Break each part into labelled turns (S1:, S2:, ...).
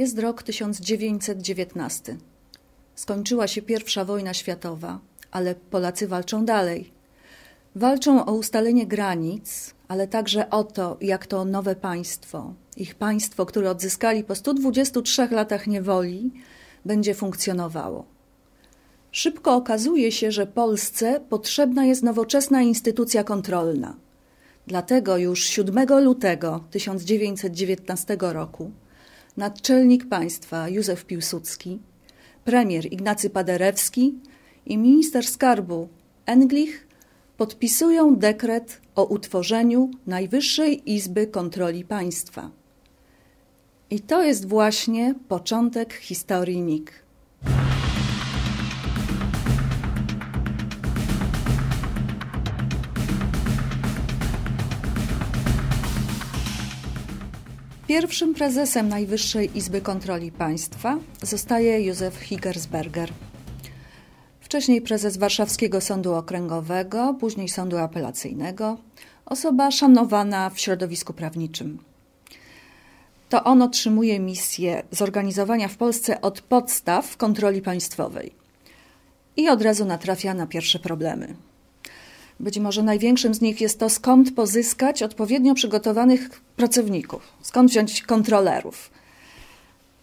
S1: Jest rok 1919. Skończyła się pierwsza wojna światowa, ale Polacy walczą dalej. Walczą o ustalenie granic, ale także o to, jak to nowe państwo, ich państwo, które odzyskali po 123 latach niewoli, będzie funkcjonowało. Szybko okazuje się, że Polsce potrzebna jest nowoczesna instytucja kontrolna. Dlatego już 7 lutego 1919 roku naczelnik państwa Józef Piłsudski, premier Ignacy Paderewski i minister skarbu Englich podpisują dekret o utworzeniu Najwyższej Izby Kontroli Państwa. I to jest właśnie początek historii NIK. Pierwszym prezesem Najwyższej Izby Kontroli Państwa zostaje Józef Higgersberger. Wcześniej prezes Warszawskiego Sądu Okręgowego, później Sądu Apelacyjnego, osoba szanowana w środowisku prawniczym. To on otrzymuje misję zorganizowania w Polsce od podstaw kontroli państwowej i od razu natrafia na pierwsze problemy. Być może największym z nich jest to, skąd pozyskać odpowiednio przygotowanych pracowników, skąd wziąć kontrolerów.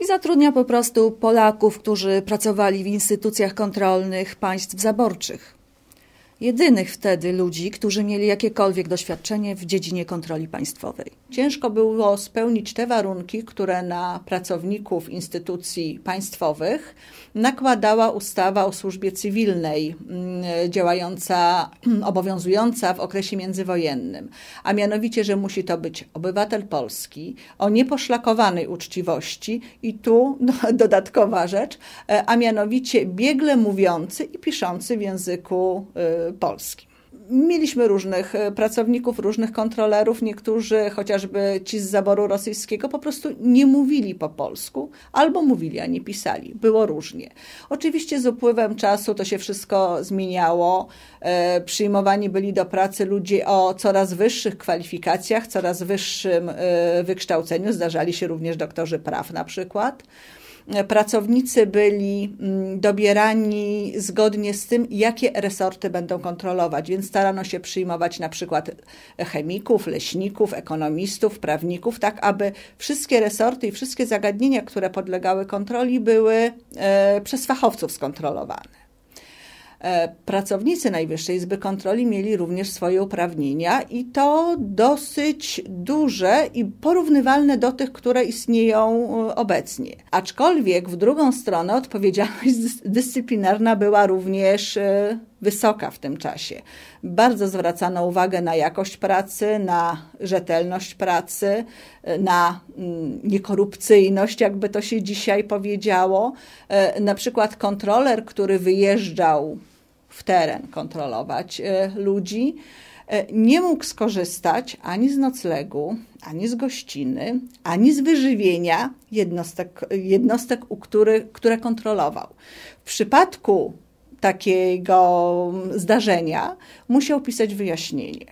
S1: I zatrudnia po prostu Polaków, którzy pracowali w instytucjach kontrolnych państw zaborczych jedynych wtedy ludzi, którzy mieli jakiekolwiek doświadczenie w dziedzinie kontroli państwowej.
S2: Ciężko było spełnić te warunki, które na pracowników instytucji państwowych nakładała ustawa o służbie cywilnej mm, działająca, obowiązująca w okresie międzywojennym, a mianowicie, że musi to być obywatel polski o nieposzlakowanej uczciwości i tu no, dodatkowa rzecz, e, a mianowicie biegle mówiący i piszący w języku y, Polski. Mieliśmy różnych e, pracowników, różnych kontrolerów. Niektórzy, chociażby ci z zaboru rosyjskiego, po prostu nie mówili po polsku albo mówili, a nie pisali. Było różnie. Oczywiście z upływem czasu to się wszystko zmieniało. E, przyjmowani byli do pracy ludzie o coraz wyższych kwalifikacjach, coraz wyższym e, wykształceniu. Zdarzali się również doktorzy praw na przykład pracownicy byli mm, dobierani zgodnie z tym, jakie resorty będą kontrolować, więc starano się przyjmować na przykład chemików, leśników, ekonomistów, prawników, tak aby wszystkie resorty i wszystkie zagadnienia, które podlegały kontroli, były e, przez fachowców skontrolowane. E, pracownicy Najwyższej Izby Kontroli mieli również swoje uprawnienia i to dosyć duże i porównywalne do tych, które istnieją e, obecnie. Aczkolwiek w drugą stronę odpowiedzialność dyscyplinarna była również e, wysoka w tym czasie. Bardzo zwracano uwagę na jakość pracy, na rzetelność pracy, na mm, niekorupcyjność, jakby to się dzisiaj powiedziało. Na przykład kontroler, który wyjeżdżał w teren, kontrolować e, ludzi. E, nie mógł skorzystać ani z noclegu, ani z gościny, ani z wyżywienia jednostek, jednostek u które kontrolował. W przypadku takiego mm, zdarzenia musiał pisać wyjaśnienie.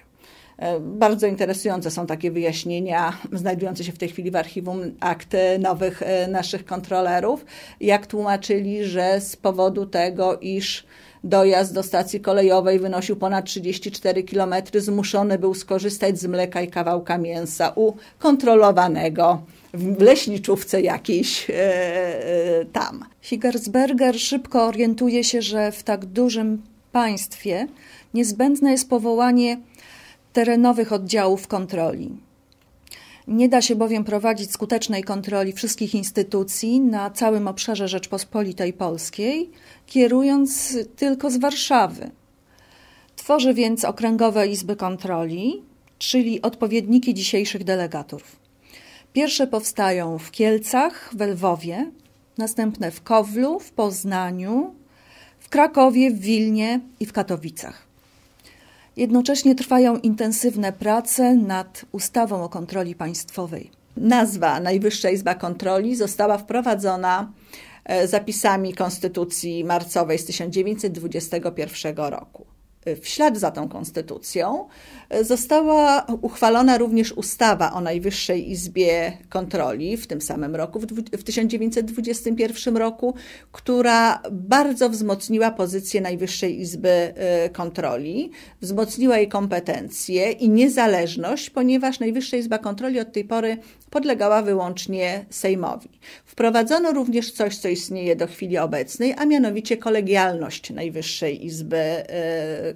S2: E, bardzo interesujące są takie wyjaśnienia, znajdujące się w tej chwili w archiwum akt nowych naszych kontrolerów, jak tłumaczyli, że z powodu tego, iż Dojazd do stacji kolejowej wynosił ponad 34 km. Zmuszony był skorzystać z mleka i kawałka mięsa u kontrolowanego w leśniczówce jakiejś e, e, tam. Sigersberger szybko orientuje się, że w tak
S1: dużym państwie niezbędne jest powołanie terenowych oddziałów kontroli. Nie da się bowiem prowadzić skutecznej kontroli wszystkich instytucji na całym obszarze Rzeczpospolitej Polskiej, kierując tylko z Warszawy. Tworzy więc okręgowe izby kontroli, czyli odpowiedniki dzisiejszych delegatów. Pierwsze powstają w Kielcach, w Lwowie, następne w Kowlu, w Poznaniu, w Krakowie, w Wilnie i w Katowicach. Jednocześnie trwają intensywne prace
S2: nad ustawą o kontroli państwowej. Nazwa Najwyższa Izba Kontroli została wprowadzona e, zapisami Konstytucji Marcowej z 1921 roku w ślad za tą konstytucją e, została uchwalona również ustawa o Najwyższej Izbie Kontroli w tym samym roku, w 1921 roku, która bardzo wzmocniła pozycję Najwyższej Izby e, Kontroli, wzmocniła jej kompetencje i niezależność, ponieważ Najwyższa Izba Kontroli od tej pory podlegała wyłącznie Sejmowi. Wprowadzono również coś, co istnieje do chwili obecnej, a mianowicie kolegialność Najwyższej Izby e,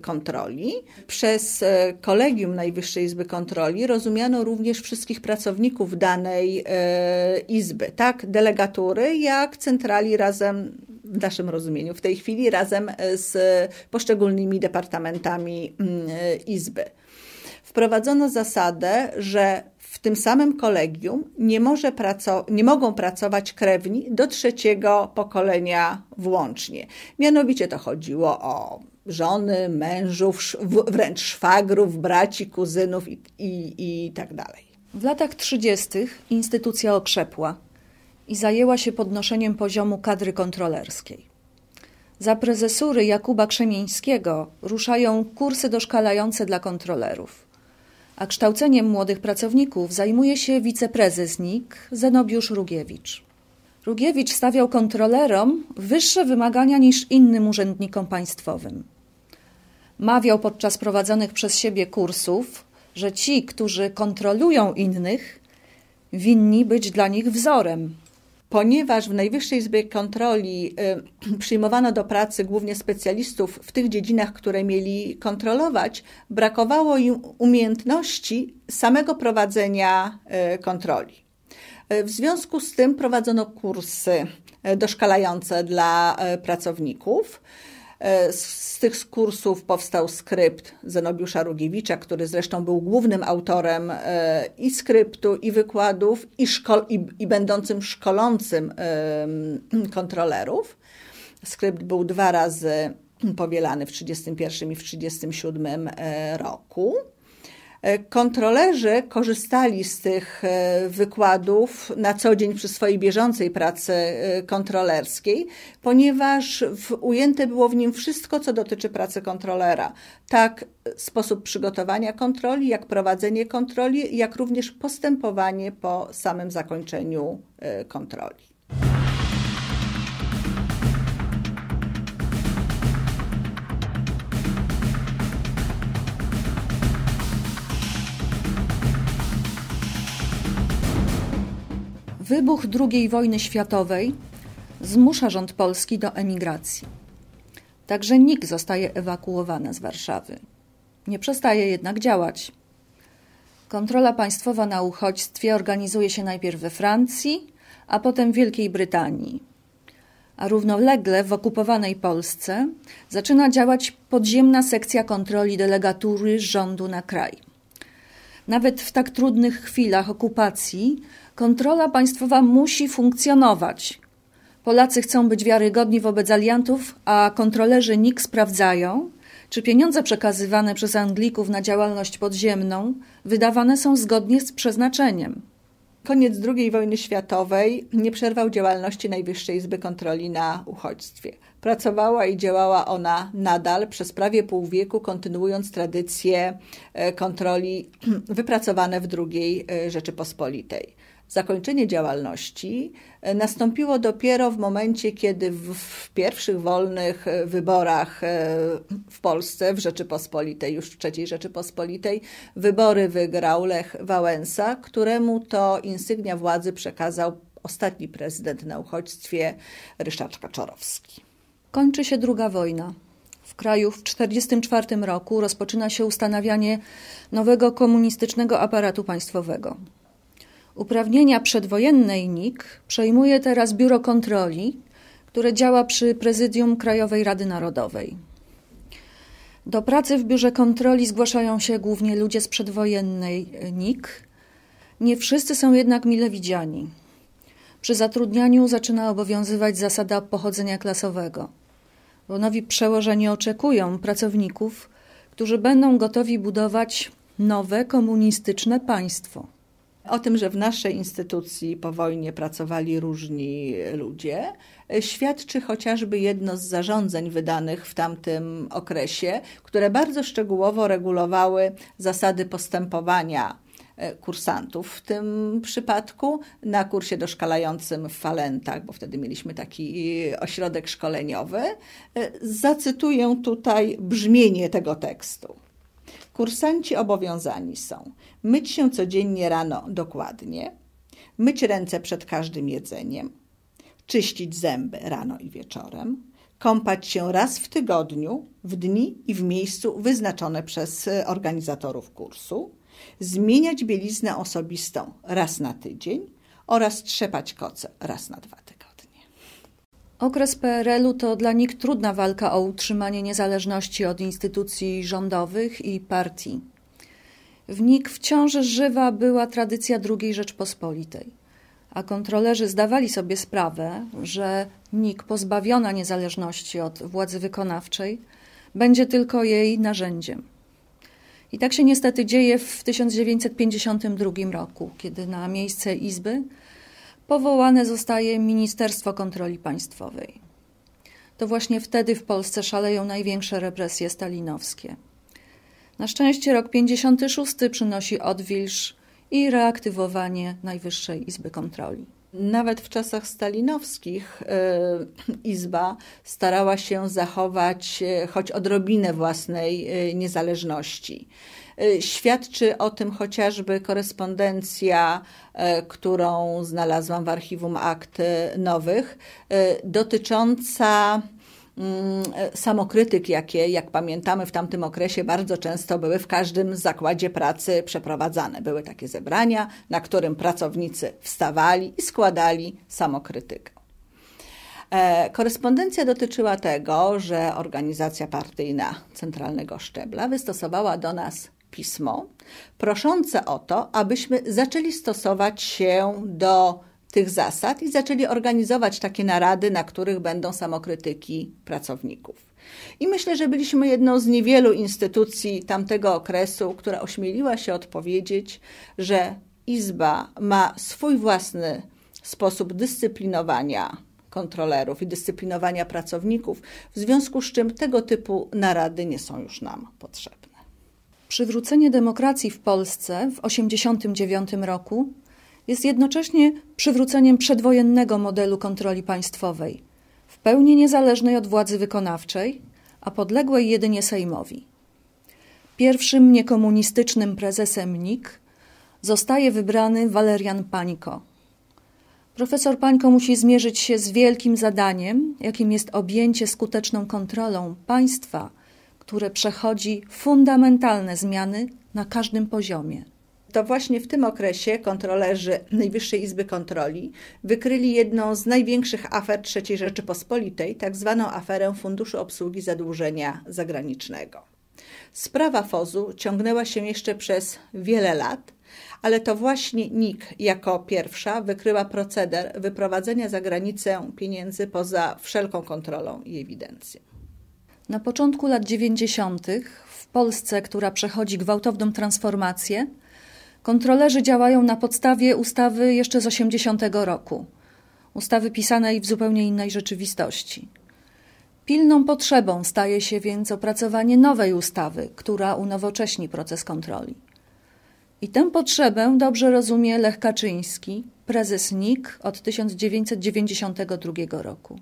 S2: Kontroli. Przez e, kolegium Najwyższej Izby Kontroli rozumiano również wszystkich pracowników danej e, izby, tak delegatury, jak centrali razem w naszym rozumieniu w tej chwili razem z poszczególnymi departamentami mm, Izby wprowadzono zasadę, że w tym samym kolegium nie, może praco nie mogą pracować krewni do trzeciego pokolenia włącznie. Mianowicie to chodziło o żony, mężów, wręcz szwagrów, braci, kuzynów i, i, i tak dalej. W latach 30. instytucja okrzepła i
S1: zajęła się podnoszeniem poziomu kadry kontrolerskiej. Za prezesury Jakuba Krzemieńskiego ruszają kursy doszkalające dla kontrolerów a kształceniem młodych pracowników zajmuje się wiceprezes NIK Zenobiusz Rugiewicz. Rugiewicz stawiał kontrolerom wyższe wymagania niż innym urzędnikom państwowym. Mawiał podczas prowadzonych przez siebie kursów, że ci,
S2: którzy kontrolują innych, winni być dla nich wzorem, ponieważ w Najwyższej Izbie Kontroli y, przyjmowano do pracy głównie specjalistów w tych dziedzinach, które mieli kontrolować, brakowało im umiejętności samego prowadzenia y, kontroli. Y, w związku z tym prowadzono kursy doszkalające dla pracowników. E, z, tych kursów powstał skrypt Zenobiusza Rugiewicza, który zresztą był głównym autorem e, i skryptu, i wykładów, i, szkol, i, i będącym szkolącym kontrolerów. Skrypt był dwa razy powielany w 1931 i w 1937 e, roku. E, kontrolerzy korzystali z tych e, wykładów na co dzień przy swojej bieżącej pracy e, kontrolerskiej, ponieważ ujęte było w nim wszystko, co dotyczy pracy kontrolera. Tak sposób przygotowania kontroli, jak prowadzenie kontroli, jak również postępowanie po samym zakończeniu kontroli.
S1: Wybuch II wojny światowej zmusza rząd polski do emigracji. Także NIK zostaje ewakuowany z Warszawy. Nie przestaje jednak działać. Kontrola państwowa na uchodźstwie organizuje się najpierw we Francji, a potem w Wielkiej Brytanii. A równolegle w okupowanej Polsce zaczyna działać podziemna sekcja kontroli delegatury rządu na kraj. Nawet w tak trudnych chwilach okupacji kontrola państwowa musi funkcjonować. Polacy chcą być wiarygodni wobec aliantów, a kontrolerzy NIK sprawdzają, czy pieniądze przekazywane przez Anglików na działalność podziemną wydawane
S2: są zgodnie z przeznaczeniem. Koniec II wojny światowej nie przerwał działalności Najwyższej Izby Kontroli na uchodźstwie. Pracowała i działała ona nadal przez prawie pół wieku, kontynuując tradycje e, kontroli wypracowane w II e, Rzeczypospolitej. Zakończenie działalności e, nastąpiło dopiero w momencie, kiedy w, w, pierwszych wolnych wyborach w Polsce, w Rzeczypospolitej, już w III Rzeczypospolitej, wybory wygrał Lech Wałęsa, któremu to insygnia władzy przekazał ostatni prezydent na uchodźstwie Ryszard Kaczorowski.
S1: Kończy się druga wojna. W kraju w 1944 roku rozpoczyna się ustanawianie nowego komunistycznego aparatu państwowego. Uprawnienia przedwojennej NIK przejmuje teraz Biuro Kontroli, które działa przy Prezydium Krajowej Rady Narodowej. Do pracy w Biurze Kontroli zgłaszają się głównie ludzie z przedwojennej NIK. Nie wszyscy są jednak mile widziani. Przy zatrudnianiu zaczyna obowiązywać zasada pochodzenia klasowego bo nowi przełożeni oczekują pracowników, którzy będą gotowi budować nowe komunistyczne państwo.
S2: O tym, że w naszej instytucji po wojnie pracowali różni ludzie, świadczy chociażby jedno z zarządzeń wydanych w tamtym okresie, które bardzo szczegółowo regulowały zasady postępowania E, kursantów w tym przypadku na kursie doszkalającym w Falentach, bo wtedy mieliśmy taki e, ośrodek szkoleniowy. E, zacytuję tutaj brzmienie tego tekstu. Kursanci obowiązani są myć się codziennie rano dokładnie, myć ręce przed każdym jedzeniem, czyścić zęby rano i wieczorem, kąpać się raz w tygodniu, w dni i w miejscu wyznaczone przez organizatorów kursu, zmieniać bieliznę osobistą raz na tydzień oraz trzepać koce raz na dwa tygodnie.
S1: Okres PRL-u to dla nich trudna walka o utrzymanie niezależności od instytucji rządowych i partii. W NIK wciąż żywa była tradycja II Rzeczpospolitej, a kontrolerzy zdawali sobie sprawę, że NIK pozbawiona niezależności od władzy wykonawczej będzie tylko jej narzędziem. I tak się niestety dzieje w 1952 roku, kiedy na miejsce Izby powołane zostaje Ministerstwo Kontroli Państwowej. To właśnie wtedy w Polsce szaleją największe represje stalinowskie. Na szczęście rok 56 przynosi odwilż i reaktywowanie Najwyższej Izby Kontroli.
S2: Nawet w czasach stalinowskich e, Izba starała się zachować e, choć odrobinę własnej e, niezależności. Świadczy o tym chociażby korespondencja, którą znalazłam w archiwum akt nowych, dotycząca Mm, e, samokrytyk, jakie, jak pamiętamy, w tamtym okresie bardzo często były w każdym zakładzie pracy przeprowadzane. Były takie zebrania, na którym pracownicy wstawali i składali samokrytykę. E, korespondencja dotyczyła tego, że organizacja partyjna centralnego szczebla wystosowała do nas pismo proszące o to, abyśmy zaczęli stosować się do tych zasad i zaczęli organizować takie narady, na których będą samokrytyki pracowników. I myślę, że byliśmy jedną z niewielu instytucji tamtego okresu, która ośmieliła się odpowiedzieć, że Izba ma swój własny sposób dyscyplinowania kontrolerów i dyscyplinowania pracowników, w związku z czym tego typu narady nie są już nam potrzebne. Przywrócenie demokracji w Polsce w
S1: 1989 roku jest jednocześnie przywróceniem przedwojennego modelu kontroli państwowej, w pełni niezależnej od władzy wykonawczej, a podległej jedynie Sejmowi. Pierwszym niekomunistycznym prezesem NIK zostaje wybrany Walerian Pańko. Profesor Pańko musi zmierzyć się z wielkim zadaniem, jakim jest objęcie skuteczną kontrolą państwa, które przechodzi fundamentalne zmiany na każdym poziomie
S2: to właśnie w tym okresie kontrolerzy Najwyższej Izby Kontroli wykryli jedną z największych afer III Rzeczypospolitej, tak zwaną aferę Funduszu Obsługi Zadłużenia Zagranicznego. Sprawa FOZU ciągnęła się jeszcze przez wiele lat, ale to właśnie NIK jako pierwsza wykryła proceder wyprowadzenia za granicę pieniędzy poza wszelką kontrolą i ewidencją.
S1: Na początku lat 90. w Polsce, która przechodzi gwałtowną transformację, Kontrolerzy działają na podstawie ustawy jeszcze z 80 roku, ustawy pisanej w zupełnie innej rzeczywistości. Pilną potrzebą staje się więc opracowanie nowej ustawy, która unowocześni proces kontroli. I tę potrzebę dobrze rozumie Lech Kaczyński, prezes NIK od 1992 roku.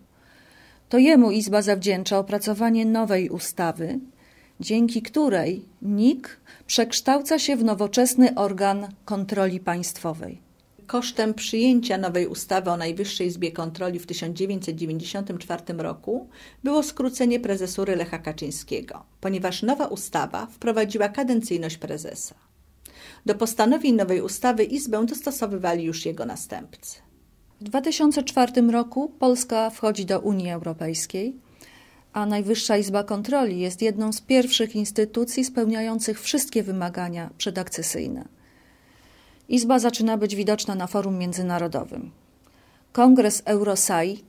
S1: To jemu Izba zawdzięcza opracowanie nowej ustawy, dzięki której NIK przekształca się w nowoczesny organ
S2: kontroli państwowej. Kosztem przyjęcia nowej ustawy o Najwyższej Izbie Kontroli w 1994 roku było skrócenie prezesury Lecha Kaczyńskiego, ponieważ nowa ustawa wprowadziła kadencyjność prezesa. Do postanowień nowej ustawy Izbę dostosowywali już jego następcy.
S1: W 2004 roku Polska wchodzi do Unii Europejskiej a Najwyższa Izba Kontroli jest jedną z pierwszych instytucji spełniających wszystkie wymagania przedakcesyjne. Izba zaczyna być widoczna na forum międzynarodowym. Kongres EuroSai,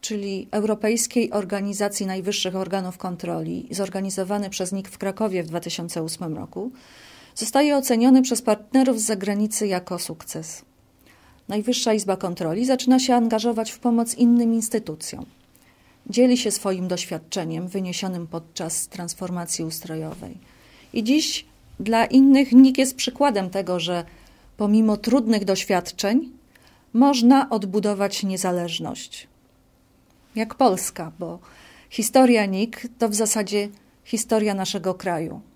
S1: czyli Europejskiej Organizacji Najwyższych Organów Kontroli, zorganizowany przez NIK w Krakowie w 2008 roku, zostaje oceniony przez partnerów z zagranicy jako sukces. Najwyższa Izba Kontroli zaczyna się angażować w pomoc innym instytucjom. Dzieli się swoim doświadczeniem wyniesionym podczas transformacji ustrojowej. I dziś dla innych NIK jest przykładem tego, że pomimo trudnych doświadczeń można odbudować niezależność. Jak Polska, bo historia NIK to w zasadzie historia naszego kraju.